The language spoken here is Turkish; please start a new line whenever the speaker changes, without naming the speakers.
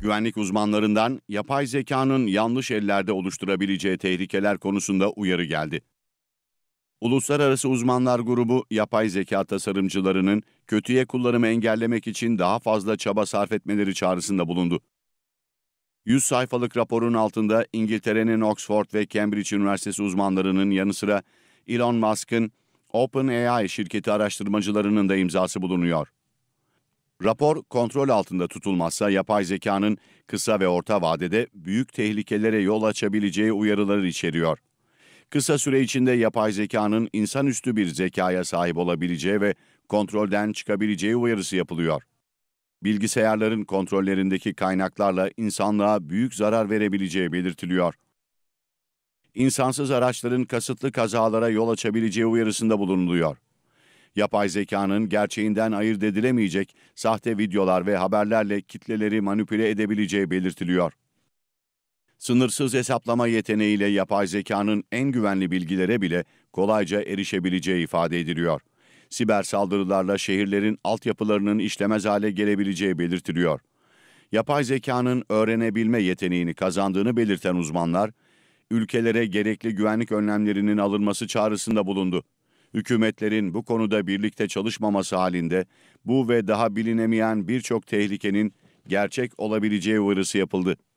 Güvenlik uzmanlarından yapay zekanın yanlış ellerde oluşturabileceği tehlikeler konusunda uyarı geldi. Uluslararası Uzmanlar Grubu, yapay zeka tasarımcılarının kötüye kullanımı engellemek için daha fazla çaba sarf etmeleri çağrısında bulundu. 100 sayfalık raporun altında İngiltere'nin Oxford ve Cambridge Üniversitesi uzmanlarının yanı sıra Elon Musk'ın OpenAI şirketi araştırmacılarının da imzası bulunuyor. Rapor kontrol altında tutulmazsa yapay zekanın kısa ve orta vadede büyük tehlikelere yol açabileceği uyarıları içeriyor. Kısa süre içinde yapay zekanın insanüstü bir zekaya sahip olabileceği ve kontrolden çıkabileceği uyarısı yapılıyor. Bilgisayarların kontrollerindeki kaynaklarla insanlığa büyük zarar verebileceği belirtiliyor. İnsansız araçların kasıtlı kazalara yol açabileceği uyarısında bulunuluyor. Yapay zekanın gerçeğinden ayırt edilemeyecek sahte videolar ve haberlerle kitleleri manipüle edebileceği belirtiliyor. Sınırsız hesaplama yeteneğiyle yapay zekanın en güvenli bilgilere bile kolayca erişebileceği ifade ediliyor. Siber saldırılarla şehirlerin altyapılarının işlemez hale gelebileceği belirtiliyor. Yapay zekanın öğrenebilme yeteneğini kazandığını belirten uzmanlar, ülkelere gerekli güvenlik önlemlerinin alınması çağrısında bulundu. Hükümetlerin bu konuda birlikte çalışmaması halinde bu ve daha bilinemeyen birçok tehlikenin gerçek olabileceği uyarısı yapıldı.